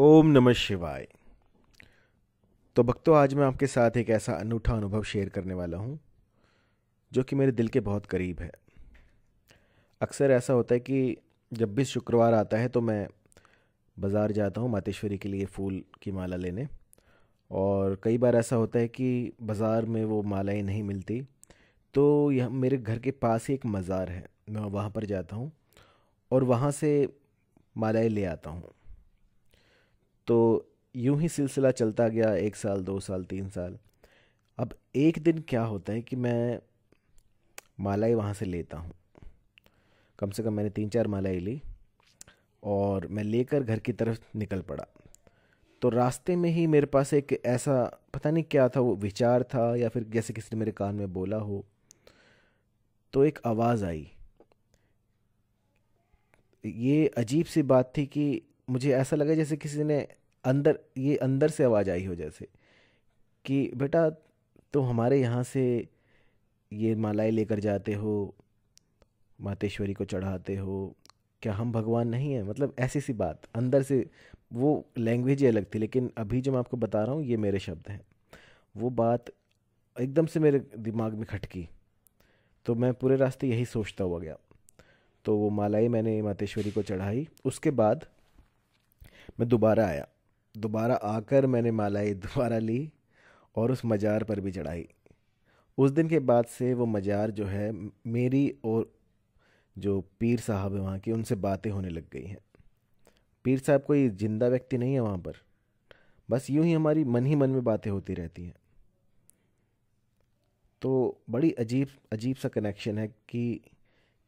ओम नमः शिवाय तो भक्तों आज मैं आपके साथ एक ऐसा अनूठा अनुभव शेयर करने वाला हूँ जो कि मेरे दिल के बहुत करीब है अक्सर ऐसा होता है कि जब भी शुक्रवार आता है तो मैं बाज़ार जाता हूँ मातेश्वरी के लिए फूल की माला लेने और कई बार ऐसा होता है कि बाज़ार में वो मालाएं नहीं मिलती तो यह मेरे घर के पास ही एक मज़ार है मैं वहाँ पर जाता हूँ और वहाँ से मालाएं ले आता हूँ तो यूं ही सिलसिला चलता गया एक साल दो साल तीन साल अब एक दिन क्या होता है कि मैं मालाई वहाँ से लेता हूँ कम से कम मैंने तीन चार मालाई ली और मैं लेकर घर की तरफ निकल पड़ा तो रास्ते में ही मेरे पास एक ऐसा पता नहीं क्या था वो विचार था या फिर जैसे किसी ने मेरे कान में बोला हो तो एक आवाज़ आई ये अजीब सी बात थी कि मुझे ऐसा लगा जैसे किसी ने अंदर ये अंदर से आवाज़ आई हो जैसे कि बेटा तुम हमारे यहाँ से ये मालाएं लेकर जाते हो मातेश्वरी को चढ़ाते हो क्या हम भगवान नहीं हैं मतलब ऐसी सी बात अंदर से वो लैंग्वेज ही अलग थी लेकिन अभी जो मैं आपको बता रहा हूँ ये मेरे शब्द हैं वो बात एकदम से मेरे दिमाग में खटकी तो मैं पूरे रास्ते यही सोचता हुआ गया तो वो मालाएं मैंने मातेश्वरी को चढ़ाई उसके बाद मैं दोबारा आया दोबारा आकर मैंने मालाई दोबारा ली और उस मज़ार पर भी चढ़ाई उस दिन के बाद से वो मज़ार जो है मेरी और जो पीर साहब हैं वहाँ की उनसे बातें होने लग गई हैं पीर साहब कोई जिंदा व्यक्ति नहीं है वहाँ पर बस यूं ही हमारी मन ही मन में बातें होती रहती हैं तो बड़ी अजीब अजीब सा कनेक्शन है कि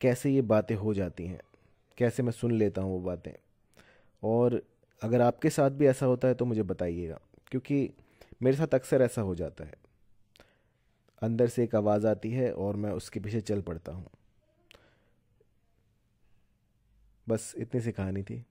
कैसे ये बातें हो जाती हैं कैसे मैं सुन लेता हूँ वो बातें और अगर आपके साथ भी ऐसा होता है तो मुझे बताइएगा क्योंकि मेरे साथ अक्सर ऐसा हो जाता है अंदर से एक आवाज़ आती है और मैं उसके पीछे चल पड़ता हूँ बस इतनी सी कहानी थी